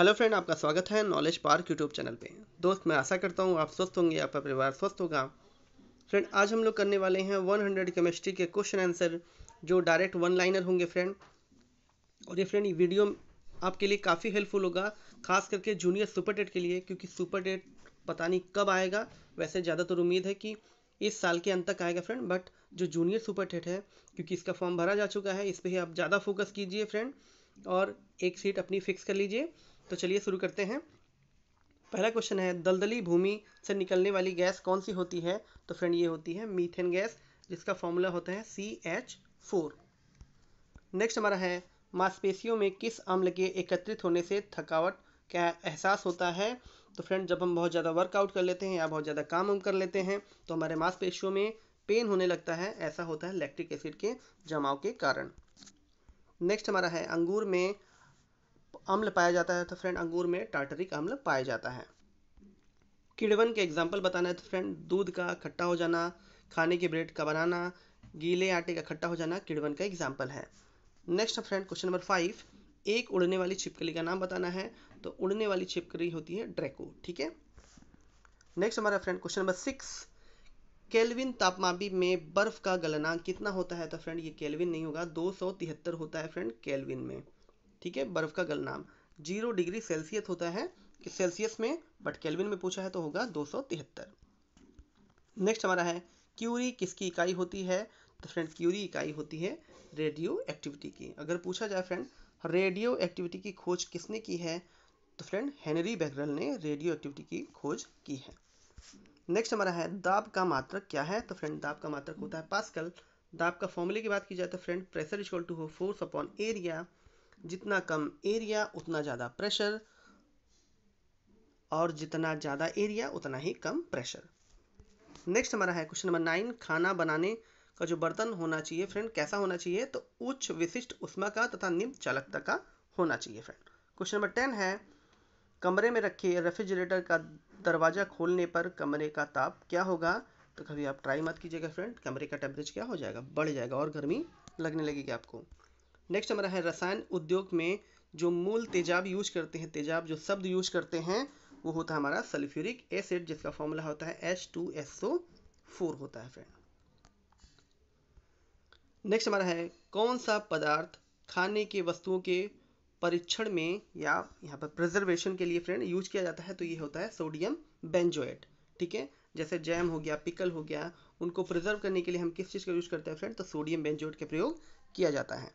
hello friend आपका स्वागत है नॉलेज पार्क यूट्यूब चैनल पे दोस्त मैं आशा करता हूँ आप स्वस्थ होंगे आपका परिवार स्वस्थ होगा फ्रेंड आज हम लोग करने वाले हैं 100 केमिस्ट्री के क्वेश्चन आंसर जो डायरेक्ट वन लाइनर होंगे फ्रेंड और ये फ्रेंड ये वीडियो आपके लिए काफ़ी हेल्पफुल होगा खास करके जूनियर सुपर डेट के लिए क्योंकि सुपर टेट पता नहीं कब आएगा वैसे ज़्यादातर उम्मीद है कि इस साल के अंत तक आएगा फ्रेंड बट जो जूनियर सुपर टेट है क्योंकि इसका फॉर्म भरा जा चुका है इस पर ही आप ज़्यादा फोकस कीजिए फ्रेंड और एक सीट अपनी फिक्स कर लीजिए तो चलिए शुरू करते हैं पहला क्वेश्चन है दलदली भूमि से निकलने वाली गैस कौन सी होती है तो फ्रेंड ये होती है मीथेन गैस जिसका फॉर्मूला होता है सी एच फोर नेक्स्ट हमारा है मांसपेशियों में किस अम्ल के एकत्रित होने से थकावट का एहसास होता है तो फ्रेंड जब हम बहुत ज़्यादा वर्कआउट कर लेते हैं या बहुत ज़्यादा काम हम कर लेते हैं तो हमारे मांसपेशियों में पेन होने लगता है ऐसा होता है लैक्टिक एसिड के जमाव के कारण नेक्स्ट हमारा है अंगूर में अम्ल पाया जाता है तो फ्रेंड अंगूर में टार्टरिक अम्ल पाया जाता है किड़वन के एग्जाम्पल बताना है तो फ्रेंड दूध का खट्टा हो जाना खाने के ब्रेड का बनाना गीले आटे का खट्टा हो जाना किड़वन का एग्जाम्पल है next friend question number five एक उड़ने वाली छिपकली का नाम बताना है तो उड़ने वाली छिपकली होती है ड्रेको ठीक है नेक्स्ट हमारा friend question number six Kelvin तापमापी में बर्फ का गलनांक कितना होता है तो फ्रेंड ये केल्विन नहीं होगा दो होता है फ्रेंड केल्विन में ठीक है बर्फ का गलनाम जीरो डिग्री सेल्सियस होता है कि सेल्सियस में बट केल्विन में पूछा है तो होगा दो नेक्स्ट हमारा है क्यूरी किसकी इकाई होती है तो फ्रेंड क्यूरी इकाई होती है रेडियो एक्टिविटी की अगर पूछा जाए फ्रेंड रेडियो एक्टिविटी की खोज किसने की है तो फ्रेंड हेनरी बैगरल ने रेडियो एक्टिविटी की खोज की है नेक्स्ट हमारा है दाब का मात्रक क्या है तो फ्रेंड दाब का मात्रक होता है पास्कल दाब का फॉर्मूले की बात की जाए तो फ्रेंड प्रेशर इक्वल टू हो फोर्स अपॉन एरिया जितना कम एरिया उतना ज़्यादा प्रेशर और जितना ज़्यादा एरिया उतना ही कम प्रेशर नेक्स्ट हमारा है क्वेश्चन नंबर नाइन खाना बनाने का जो बर्तन होना चाहिए फ्रेंड कैसा होना चाहिए तो उच्च विशिष्ट उष्मा का तथा निम्न चालकता का होना चाहिए फ्रेंड क्वेश्चन नंबर टेन है कमरे में रखे रेफ्रिजरेटर का दरवाज़ा खोलने पर कमरे का ताप क्या होगा तो कभी आप ट्राई मत कीजिएगा फ्रेंड कमरे का टेम्परेचर क्या हो जाएगा बढ़ जाएगा और गर्मी लगने लगेगी आपको नेक्स्ट हमारा है रसायन उद्योग में जो मूल तेजाब यूज करते हैं तेजाब जो शब्द यूज करते हैं वो होता है हमारा सल्फ्यूरिक एसिड जिसका फॉर्मूला होता है H two S O four होता है फ्रेंड नेक्स्ट हमारा है कौन सा पदार्थ खाने के वस्तुओं के परीक्षण में या यहाँ पर प्रिजर्वेशन के लिए फ्रेंड यूज किया जाता है तो ये होता है सोडियम बेंजोएट ठीक है जैसे जैम हो गया पिकल हो गया उनको प्रिजर्व करने के लिए हम किस चीज़ का यूज करते हैं फ्रेंड तो सोडियम बेंजोएट का प्रयोग किया जाता है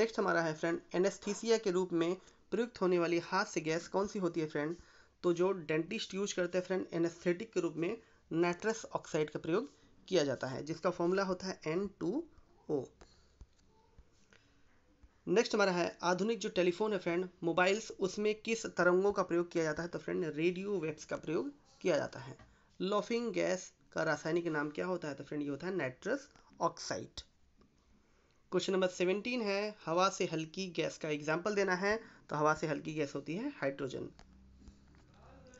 नेक्स्ट हमारा है फ्रेंड एनेस्थीसिया के रूप में प्रयुक्त होने वाली हाथ से गैस कौन सी होती है फ्रेंड तो जो डेंटिस्ट यूज करते हैं फ्रेंड एनेस्थेटिक के रूप में नाइट्रस ऑक्साइड का प्रयोग किया जाता है जिसका फॉर्मूला होता है एन टू ओ नेक्स्ट हमारा है आधुनिक जो टेलीफोन है फ्रेंड मोबाइल्स उसमें किस तरंगों का प्रयोग किया जाता है तो फ्रेंड रेडियो वेव्स का प्रयोग किया जाता है लॉफिंग गैस का रासायनिक नाम क्या होता है तो फ्रेंड ये होता है nitrous oxide question number seventeen है हवा से हल्की गैस का एग्जाम्पल देना है तो हवा से हल्की गैस होती है हाइड्रोजन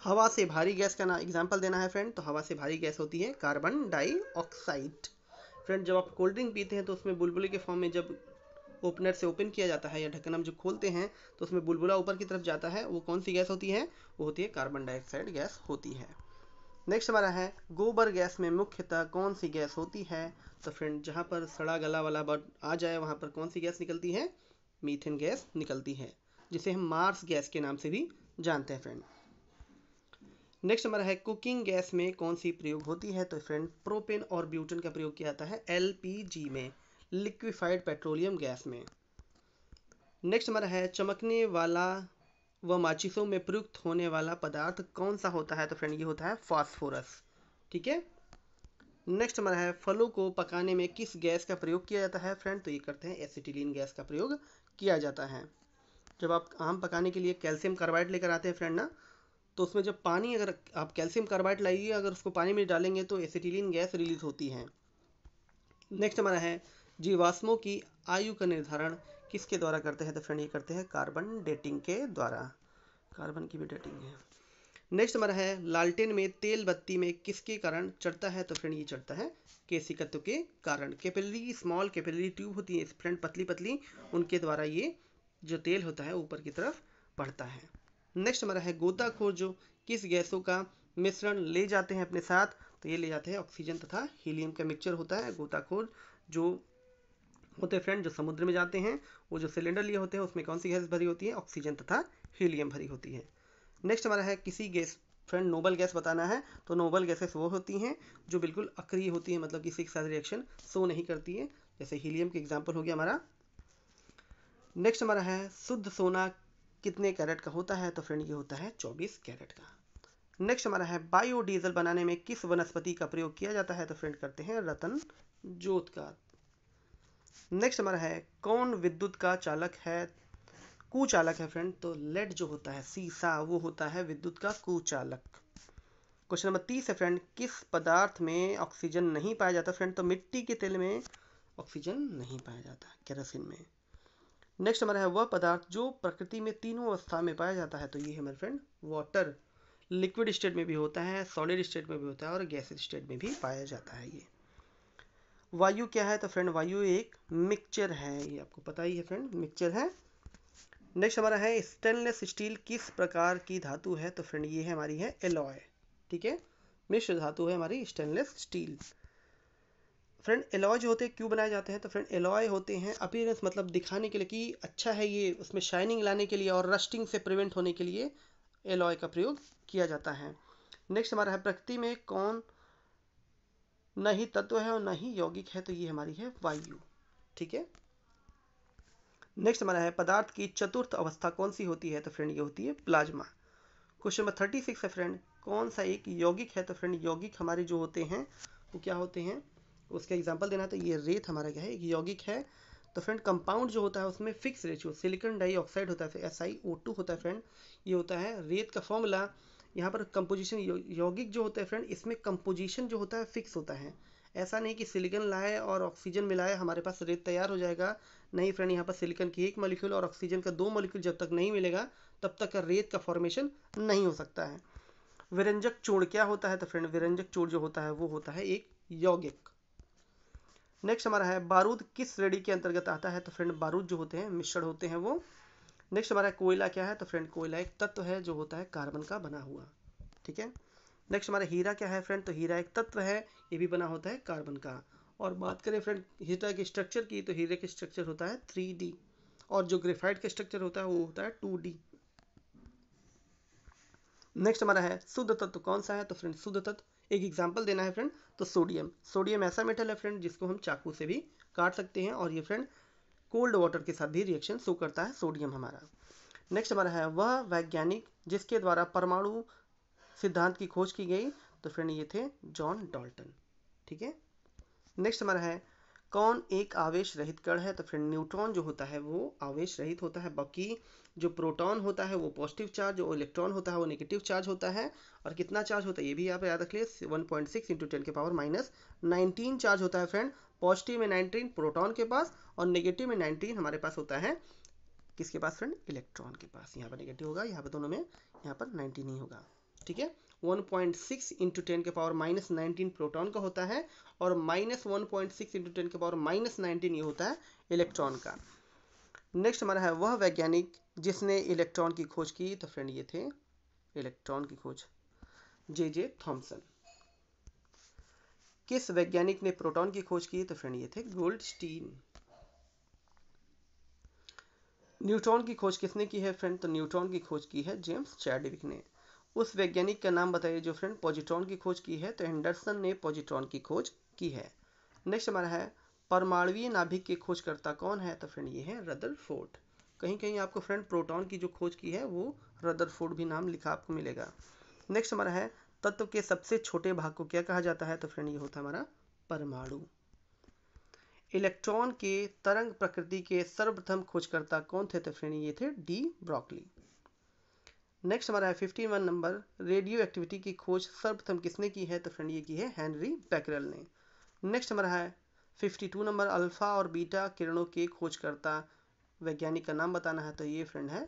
हवा से भारी गैस का ना एग्जाम्पल देना है फ्रेंड तो हवा से भारी गैस होती है कार्बन डाइऑक्साइड फ्रेंड जब आप कोल्ड ड्रिंक पीते हैं तो उसमें बुलबुले के फॉर्म में जब ओपनर से ओपन किया जाता है या ढक्कन हम जो खोलते हैं तो उसमें बुलबुला ऊपर की तरफ जाता है वो कौन सी गैस होती है वो होती है कार्बन डाइऑक्साइड गैस होती है नेक्स्ट हमारा है गोबर गैस में मुख्यतः कौन सी गैस होती है तो फ्रेंड जहाँ पर सड़ा गला वाला बर्ड आ जाए वहाँ पर कौन सी गैस निकलती है मीथेन गैस निकलती है जिसे हम मार्स गैस के नाम से भी जानते हैं फ्रेंड नेक्स्ट हमारा है कुकिंग गैस में कौन सी प्रयोग होती है तो फ्रेंड प्रोपेन और ब्यूटन का प्रयोग किया जाता है एल में लिक्विफाइड पेट्रोलियम गैस में नेक्स्ट हमारा है चमकने वाला व माचिसों में प्रयुक्त होने वाला पदार्थ कौन सा होता है तो फ्रेंड ये होता है फास्फोरस ठीक है नेक्स्ट हमारा है फलों को पकाने में किस गैस का प्रयोग किया जाता है फ्रेंड तो ये करते हैं एसिटिलीन गैस का प्रयोग किया जाता है जब आप आम पकाने के लिए कैल्शियम कार्बाइड लेकर आते हैं फ्रेंड ना तो उसमें जब पानी अगर आप कैल्शियम कार्बाइड लाइए अगर उसको पानी में डालेंगे तो एसिटिलीन गैस रिलीज होती है नेक्स्ट हमारा है जीवाश्मों की आयु का निर्धारण किसके द्वारा करते हैं तो फ्रेंड ये करते हैं कार्बन डेटिंग के द्वारा कार्बन की भी डेटिंग है नेक्स्ट हमारा है लालटेन में तेल बत्ती में किसके कारण चढ़ता है तो फ्रेंड ये चढ़ता है केसी तत्व के कारण कैपिलरी स्मॉल कैपिलरी ट्यूब होती है फ्रेंड पतली पतली उनके द्वारा ये जो तेल होता है ऊपर की तरफ बढ़ता है नेक्स्ट हमारा है गोताखोर जो किस गैसों का मिश्रण ले जाते हैं अपने साथ तो ये ले जाते हैं ऑक्सीजन तथा हीलियम का मिक्सचर होता है गोताखोर जो होते फ्रेंड जो समुद्र में जाते हैं वो जो सिलेंडर लिए होते हैं उसमें कौन सी गैस भरी होती है ऑक्सीजन तथा हीलियम भरी होती है नेक्स्ट हमारा है किसी गैस फ्रेंड नोबल गैस बताना है तो नोबल गैसेस वो होती हैं जो बिल्कुल अक्रिय होती है मतलब किसी के साथ रिएक्शन सो नहीं करती है जैसे हीलियम के एग्जाम्पल हो गया हमारा नेक्स्ट हमारा है शुद्ध सोना कितने कैरेट का होता है तो फ्रेंड ये होता है चौबीस कैरेट का नेक्स्ट हमारा है बायोडीजल बनाने में किस वनस्पति का प्रयोग किया जाता है तो फ्रेंड करते हैं रतन जोत का नेक्स्ट हमारा है कौन विद्युत का चालक है कुचालक है फ्रेंड तो लेड जो होता है सीसा वो होता है विद्युत का कुचालक क्वेश्चन नंबर तीस है फ्रेंड किस पदार्थ में ऑक्सीजन नहीं पाया जाता फ्रेंड तो मिट्टी के तेल में ऑक्सीजन नहीं पाया जाता केरोसिन में नेक्स्ट हमारा है वह पदार्थ जो प्रकृति में तीनों अवस्था में पाया जाता है तो ये है मेरे फ्रेंड वाटर लिक्विड स्टेट में भी होता है सॉलिड स्टेट में भी होता है और गैस स्टेट में भी पाया जाता है ये वायु क्या है तो फ्रेंड वायु एक मिक्सचर है ये आपको पता ही है फ्रेंड मिक्सचर है नेक्स्ट हमारा है स्टेनलेस स्टील किस प्रकार की धातु है तो फ्रेंड ये है हमारी है एलॉय ठीक है मिश्र धातु है हमारी स्टेनलेस स्टील फ्रेंड एलॉय जो होते हैं क्यों बनाए जाते हैं तो फ्रेंड एलॉय होते हैं अपीयरेंस मतलब दिखाने के लिए कि अच्छा है ये उसमें शाइनिंग लाने के लिए और रस्टिंग से प्रिवेंट होने के लिए एलॉय का प्रयोग किया जाता है नेक्स्ट हमारा है प्रकृति में कौन न ही तत्व है और न ही यौगिक है तो ये हमारी है वायु ठीक है नेक्स्ट हमारा है पदार्थ की चतुर्थ अवस्था कौन सी होती है तो फ्रेंड ये होती है plasma question number thirty six है फ्रेंड कौन सा एक यौगिक है तो फ्रेंड यौगिक हमारे जो होते हैं वो क्या होते हैं उसका एग्जाम्पल देना तो ये रेत हमारा क्या है एक यौगिक है तो फ्रेंड कंपाउंड जो होता है उसमें फिक्स रेशियो सिलिकॉन डाइऑक्साइड होता है एस आई ओ टू होता है फ्रेंड ये होता है रेत का फॉर्मूला यहाँ पर कंपोजिशन यौगिक जो होता है फ्रेंड इसमें कंपोजिशन जो होता है फिक्स होता है ऐसा नहीं कि सिलिकन लाए और ऑक्सीजन मिलाए हमारे पास रेत तैयार हो जाएगा नहीं फ्रेंड यहाँ पर सिलिकन की एक मॉलिक्यूल और ऑक्सीजन का दो मॉलिक्यूल जब तक नहीं मिलेगा तब तक रेत का फॉर्मेशन नहीं हो सकता है विरंजक चूड़ क्या होता है तो फ्रेंड विरंजक चूड़ जो होता है वो होता है एक यौगिक नेक्स्ट हमारा है बारूद किस श्रेणी के अंतर्गत आता है तो फ्रेंड बारूद जो होते हैं मिश्रण होते हैं वो नेक्स्ट हमारा कोयला क्या है तो फ्रेंड कोयला एक तत्व है जो होता है कार्बन का बना हुआ ठीक है नेक्स्ट हमारा हीरा क्या है फ्रेंड तो हीरा एक तत्व है ये भी बना होता है कार्बन का और बात करें फ्रेंड हीरा के स्ट्रक्चर की तो हीरे के स्ट्रक्चर होता है थ्री और जो ग्रेफाइट का स्ट्रक्चर होता है वो होता है टू नेक्स्ट हमारा है शुद्ध तत्व कौन सा है तो फ्रेंड शुद्ध तत्व एक एग्जाम्पल देना है फ्रेंड तो सोडियम सोडियम ऐसा मेटल है फ्रेंड जिसको हम चाकू से भी काट सकते हैं और ये फ्रेंड कोल्ड वाटर के साथ भी रिएक्शन शो करता है सोडियम हमारा नेक्स्ट हमारा है वह वैज्ञानिक जिसके द्वारा परमाणु सिद्धांत की खोज की गई तो फ्रेंड ये थे जॉन डॉल्टन ठीक है नेक्स्ट हमारा है कौन एक आवेश रहित कण है तो फ्रेंड न्यूट्रॉन जो होता है वो आवेश रहित होता है बाकी जो प्रोटॉन होता है वो पॉजिटिव चार्ज जो इलेक्ट्रॉन होता है वो नेगेटिव चार्ज होता है और कितना चार्ज होता है ये भी आप याद रख लिए 1.6 पॉइंट सिक्स इंटू टेन के पावर माइनस नाइनटीन चार्ज होता है फ्रेंड पॉजिटिव में नाइनटीन प्रोटॉन के पास और नेगेटिव में नाइनटीन हमारे पास होता है किसके पास फ्रेंड इलेक्ट्रॉन के पास यहाँ पर नेगेटिव होगा यहाँ पर दोनों में यहाँ पर नाइनटीन ही होगा ठीक है 1.6 पॉइंट सिक्स इंटू टेन के पावर माइनस नाइनटीन प्रोटॉन का होता है और minus one point six into ten के पावर माइनस नाइनटीन ये होता है इलेक्ट्रॉन का नेक्स्ट हमारा है वह वैज्ञानिक जिसने इलेक्ट्रॉन की खोज की तो फ्रेंड ये थे इलेक्ट्रॉन की खोज जे जे थॉम्सन किस वैज्ञानिक ने प्रोटॉन की खोज की तो फ्रेंड ये थे गोल्ड न्यूट्रॉन की खोज किसने की है फ्रेंड तो न्यूट्रॉन की खोज की है जेम्स चैडविक ने उस वैज्ञानिक का नाम बताइए जो फ्रेंड पॉजिट्रॉन की खोज की है तो एंडरसन ने पॉजिट्रॉन की खोज की है नेक्स्ट हमारा है परमाणवीय नाभिक के खोजकर्ता कौन है तो फ्रेंड ये है रदरफोर्ड कहीं कहीं आपको फ्रेंड प्रोटॉन की जो खोज की है वो रदरफोर्ड भी नाम लिखा आपको मिलेगा नेक्स्ट हमारा है तत्व के सबसे छोटे भाग को क्या कहा जाता है तो फ्रेंड ये होता है हमारा परमाणु इलेक्ट्रॉन के तरंग प्रकृति के सर्वप्रथम खोजकर्ता कौन थे तो फ्रेंड ये थे डी ब्रॉकली नेक्स्ट हमारा है fifty one number radioactivity की खोज सर्वप्रथम किसने की है तो फ्रेंड ये की है हेनरी बैकरल ने नेक्स्ट हमारा है फिफ्टी टू नंबर अल्फा और बीटा किरणों के खोजकर्ता वैज्ञानिक का नाम बताना है तो ये फ्रेंड है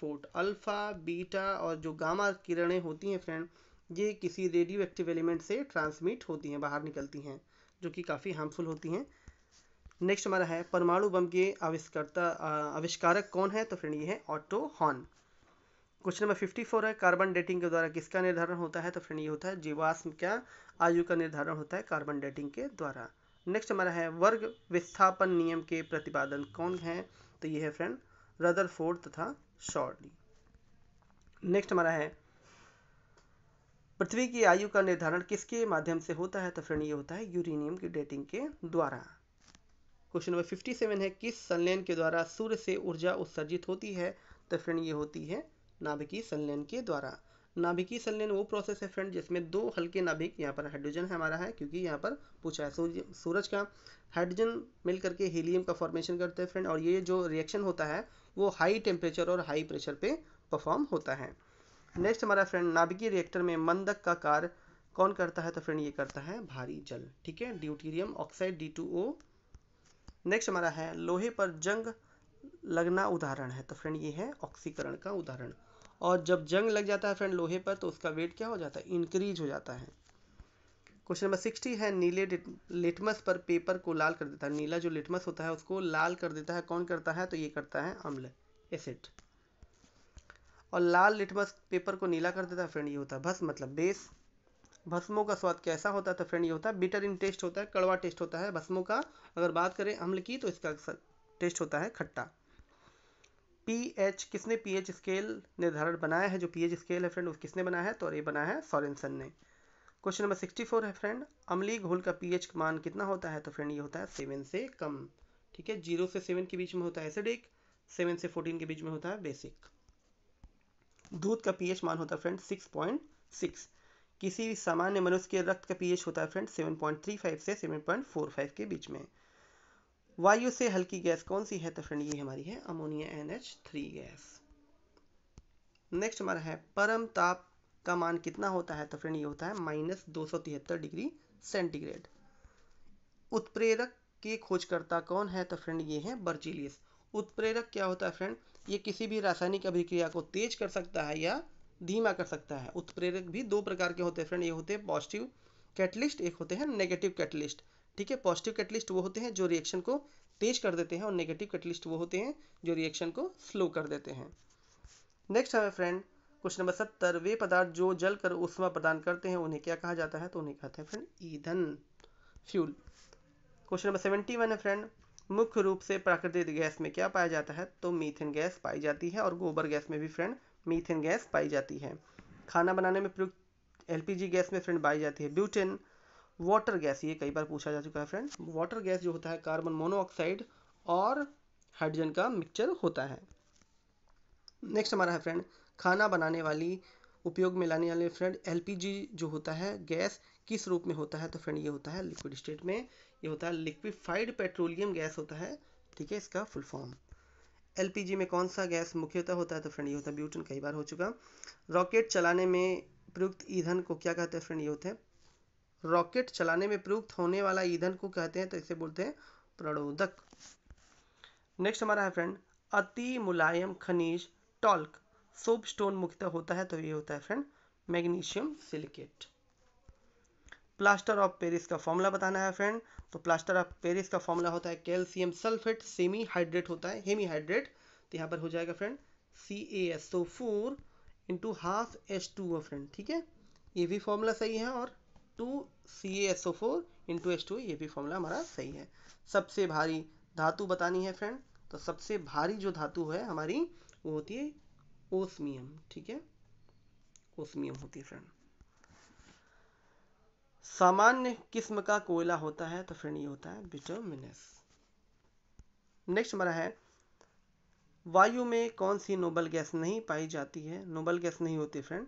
फोर्ट अल्फा बीटा और जो गामा किरणें होती हैं फ्रेंड ये किसी रेडियो एक्टिव एलिमेंट से ट्रांसमिट होती हैं बाहर निकलती हैं जो कि काफ़ी हार्मफुल होती हैं नेक्स्ट हमारा है परमाणु बम के आविष्कर्ता आविष्कारक कौन है तो फ्रेंड ये है Otto Hahn question number fifty four है कार्बन डेटिंग के द्वारा किसका निर्धारण होता है तो फ्रेंड ये होता है जीवाश्म का आयु का निर्धारण होता है कार्बन डेटिंग के द्वारा नेक्स्ट हमारा है वर्ग विस्थापन नियम के प्रतिपादन कौन है तो ये है फ्रेंड रदर तथा शॉर्ली नेक्स्ट हमारा है पृथ्वी की आयु का निर्धारण किसके माध्यम से होता है तो फ्रेंड ये होता है यूरेनियम की डेटिंग के द्वारा क्वेश्चन नंबर 57 है किस संलयन के द्वारा सूर्य से ऊर्जा उत्सर्जित होती है तो फ्रेंड ये होती है नाभिकीय संलयन के द्वारा नाभिकीय संलयन वो प्रोसेस है फ्रेंड जिसमें दो हल्के नाभिक यहाँ पर हाइड्रोजन हमारा है क्योंकि यहाँ पर पूछा है सूर्य सूरज का हाइड्रोजन मिल करके हीलियम का फॉर्मेशन करते हैं फ्रेंड और ये जो रिएक्शन होता है वो हाई टेम्परेचर और हाई प्रेशर पे परफॉर्म होता है नेक्स्ट हमारा फ्रेंड नाभिकीय रिएक्टर में मंदक का कार्य कौन करता है तो फ्रेंड ये करता है भारी जल ठीक है deuterium oxide D two O next हमारा है लोहे पर जंग लगना उदाहरण है तो फ्रेंड ये है ऑक्सीकरण का उदाहरण और जब जंग लग जाता है फ्रेंड लोहे पर तो उसका वेट क्या हो जाता है इंक्रीज हो जाता है क्वेश्चन नंबर सिक्सटी है नीले लिटमस पर पेपर को लाल कर देता है नीला जो लिटमस होता है उसको लाल कर देता है कौन करता है तो ये करता है अम्ल एसिड और लाल लिटमस पेपर को नीला कर देता है फ्रेंड ये होता है भस्म मतलब बेस भस्मों का स्वाद कैसा होता है तो फ्रेंड ये होता है बिटर इन टेस्ट होता है कड़वा टेस्ट होता है भस्मों का अगर बात करें अम्ल की तो इसका टेस्ट होता है खट्टा पीएच किसने पीएच स्केल निर्धारण बनाया है जो पीएच स्केल है फ्रेंड किसने बनाया है तो ये बनाया है सॉरेनसन ने क्वेश्चन नंबर सिक्सटी फोर है फ्रेंड अमली घोल का एच मान कितना होता है तो फ्रेंड ये होता है सेवन से कम ठीक है जीरो से सेवन के बीच में होता है एसिडिक सेवन से फोर्टीन के बीच में होता है बेसिक दूध का पीएच मान होता है फ्रेंड 6.6 किसी सामान्य मनुष्य के रक्त का पीएच होता है फ्रेंड 7.35 से 7.45 के बीच में वायु से हल्की गैस कौन सी है तो फ्रेंड ये हमारी है ammonia N H three gas next हमारा है परम ताप का मान कितना होता है तो फ्रेंड ये होता है माइनस दो डिग्री सेंटीग्रेड उत्प्रेरक के खोजकर्ता कौन है तो फ्रेंड ये है बर्जीलियस उत्प्रेरक क्या होता है फ्रेंड ये किसी भी रासायनिक अभिक्रिया को तेज कर सकता है या धीमा कर सकता है उत्प्रेरक भी दो प्रकार के होते हैं फ्रेंड ये होते हैं पॉजिटिव कैटलिस्ट एक होते हैं नेगेटिव कैटलिस्ट ठीक है पॉजिटिव कैटलिस्ट वो होते हैं जो रिएक्शन को तेज कर देते हैं और नेगेटिव कैटलिस्ट वो होते हैं जो रिएक्शन को स्लो कर देते हैं नेक्स्ट हमें फ्रेंड क्वेश्चन नंबर सत्तर वे पदार्थ जो जल कर उष्मा प्रदान करते हैं उन्हें क्या कहा जाता है तो उन्हें कहते हैं फ्रेंड ईंधन fuel question number seventy one है फ्रेंड मुख्य रूप से प्राकृतिक गैस में क्या पाया जाता है तो मीथेन गैस पाई जाती है और गोबर गैस में भी फ्रेंड मीथेन गैस पाई जाती है खाना बनाने में प्रयुक्त एलपीजी गैस में फ्रेंड पाई जाती है ब्यूटेन वाटर गैस ये कई बार पूछा जा चुका है फ्रेंड वाटर गैस जो होता है कार्बन मोनोऑक्साइड और हाइड्रोजन का मिक्सचर होता है नेक्स्ट हमारा है फ्रेंड खाना बनाने वाली उपयोग में लाने वाले फ्रेंड एलपीजी जो होता है गैस किस रूप में होता है तो फ्रेंड ये होता है लिक्विड स्टेट में ये होता है लिक्विफाइड पेट्रोलियम गैस होता है ठीक है इसका फुल फॉर्म एलपीजी में कौन सा गैस मुख्यतः होता है तो फ्रेंड ये होता है ब्यूटन कई बार हो चुका रॉकेट चलाने में प्रयुक्त ईंधन को क्या कहते हैं फ्रेंड ये होते हैं रॉकेट चलाने में प्रयुक्त होने वाला ईंधन को कहते हैं तो इसे बोलते हैं प्रणोदक नेक्स्ट हमारा है फ्रेंड अति मुलायम खनिज टॉल्क सोप स्टोन मुख्यतः होता है तो ये होता है friend magnesium silicate plaster of Paris का फॉर्मूला बताना है फ्रेंड तो प्लास्टर ऑफ पेरिस का फॉर्मूला होता है कैल्शियम सल्फेट सेमी हाइड्रेट होता है हेमी हाइड्रेट तो यहाँ पर हो जाएगा फ्रेंड सी ए एस तो four into half S two friend ठीक है ये भी फॉर्मूला सही है और two C A S O four into S two ये भी फॉर्मूला हमारा सही है सबसे भारी धातु बतानी है फ्रेंड तो सबसे भारी जो धातु है हमारी वो होती है ओस्मियम ठीक है ओस्मियम होती है फ्रेंड सामान्य किस्म का कोयला होता है तो फिर ये होता है बिटोमिनस नेक्स्ट हमारा है वायु में कौन सी नोबल गैस नहीं पाई जाती है नोबल गैस नहीं होती फ्रेंड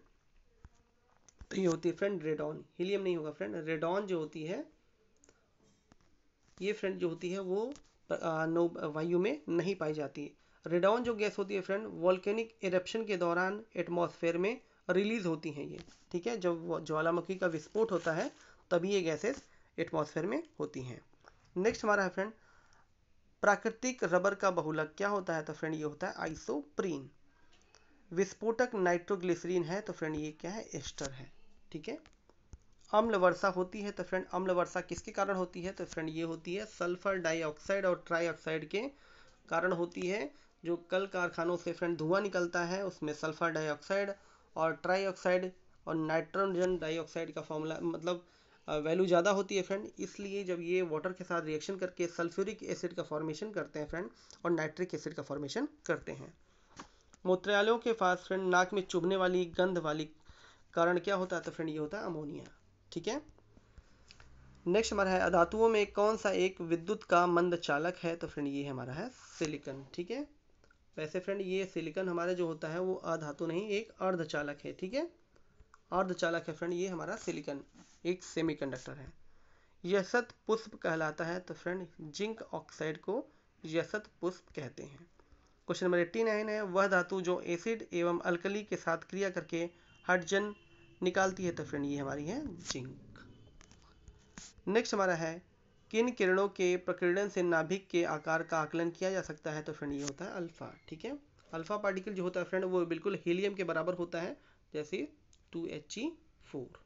तो ये होती है फ्रेंड रेडॉन हीलियम नहीं होगा फ्रेंड रेडॉन जो होती है ये फ्रेंड जो होती है वो नो वायु में नहीं पाई जाती रेडॉन जो गैस होती है फ्रेंड वॉल्केनिक इरप्शन के दौरान एटमोसफेयर में रिलीज होती हैं ये ठीक है जब ज्वालामुखी का विस्फोट होता है तभी ये गैसेस एटमॉस्फेयर में होती हैं नेक्स्ट हमारा है फ्रेंड प्राकृतिक रबर का बहुलक क्या होता है तो फ्रेंड ये होता है आइसोप्रीन विस्फोटक नाइट्रोग्लिसरीन है तो फ्रेंड ये क्या है एस्टर है ठीक है अम्ल वर्षा होती है तो फ्रेंड अम्ल वर्षा किसके कारण होती है तो फ्रेंड ये होती है सल्फर डाइऑक्साइड और ट्राईऑक्साइड के कारण होती है जो कल कारखानों से फ्रेंड धुआं निकलता है उसमें सल्फर डाइऑक्साइड और ट्राई ऑक्साइड और नाइट्रोजन डाइऑक्साइड का फॉर्मूला मतलब वैल्यू ज़्यादा होती है फ्रेंड इसलिए जब ये वाटर के साथ रिएक्शन करके सल्फ्यूरिक एसिड का फॉर्मेशन करते हैं फ्रेंड और नाइट्रिक एसिड का फॉर्मेशन करते हैं मूत्रालयों के पास फ्रेंड नाक में चुभने वाली गंध वाली कारण क्या होता है तो फ्रेंड ये होता है अमोनिया ठीक है नेक्स्ट हमारा है अधातुओं में कौन सा एक विद्युत का मंद चालक है तो फ्रेंड ये हमारा है सिलिकन ठीक है वैसे फ्रेंड ये सिलिकन हमारा जो होता है वो अधातु नहीं एक अर्धचालक है ठीक है अर्धचालक है फ्रेंड ये हमारा सिलिकन एक सेमीकंडक्टर है यशत पुष्प कहलाता है तो फ्रेंड जिंक ऑक्साइड को यशत पुष्प कहते हैं क्वेश्चन नंबर एट्टी नाइन है वह धातु जो एसिड एवं अल्कली के साथ क्रिया करके हाइड्रोजन निकालती है तो फ्रेंड ये हमारी है जिंक नेक्स्ट हमारा है किन किरणों के प्रकीर्णन से नाभिक के आकार का आकलन किया जा सकता है तो फ्रेंड ये होता है अल्फा ठीक है अल्फा पार्टिकल जो होता है फ्रेंड वो बिल्कुल हीलियम के बराबर होता है जैसे two H E four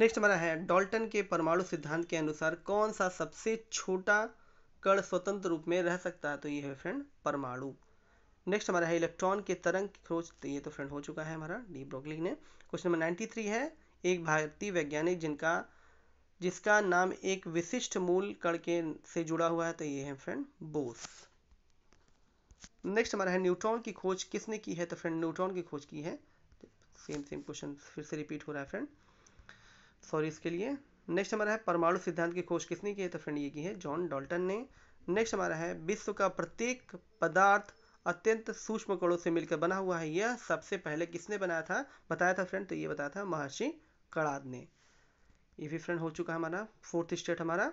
next हमारा है डॉल्टन के परमाणु सिद्धांत के अनुसार कौन सा सबसे छोटा कण स्वतंत्र रूप में रह सकता है तो ये है फ्रेंड परमाणु नेक्स्ट हमारा है इलेक्ट्रॉन के तरंग खोज तो ये तो फ्रेंड हो चुका है हमारा डी ब्रोगली ने क्वेश्चन नंबर नाइनटी थ्री है एक भारतीय वैज्ञानिक जिनका जिसका नाम एक विशिष्ट मूल कण के से जुड़ा हुआ है तो ये है फ्रेंड बोस नेक्स्ट हमारा है न्यूट्रॉन की खोज किसने की है तो फ्रेंड न्यूट्रॉन की खोज की है सेम सेम क्वेश्चन फिर से रिपीट हो रहा है फ्रेंड सॉरी इसके लिए नेक्स्ट हमारा है परमाणु सिद्धांत की खोज किसने की है तो फ्रेंड ये की है जॉन डॉल्टन ने नेक्स्ट हमारा है विश्व का प्रत्येक पदार्थ अत्यंत सूक्ष्म कणों से मिलकर बना हुआ है यह सबसे पहले किसने बनाया था बताया था फ्रेंड तो ये बताया था महर्षि कड़ाद ने ये भी फ्रेंड हो चुका है हमारा फोर्थ स्टेट हमारा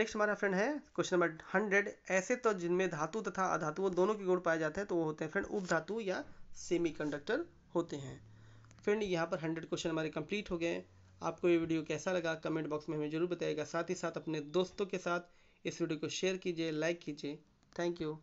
नेक्स्ट हमारा फ्रेंड है क्वेश्चन नंबर हंड्रेड ऐसे तो जिनमें धातु तथा अधातु वो दोनों के गुण पाए जाते हैं तो वो होते हैं फ्रेंड उप धातु या सेमीकंडक्टर होते हैं फ्रेंड यहाँ पर हंड्रेड क्वेश्चन हमारे कंप्लीट हो गए आपको ये वीडियो कैसा लगा कमेंट बॉक्स में हमें ज़रूर बताएगा साथ ही साथ अपने दोस्तों के साथ इस वीडियो को शेयर कीजिए लाइक कीजिए थैंक यू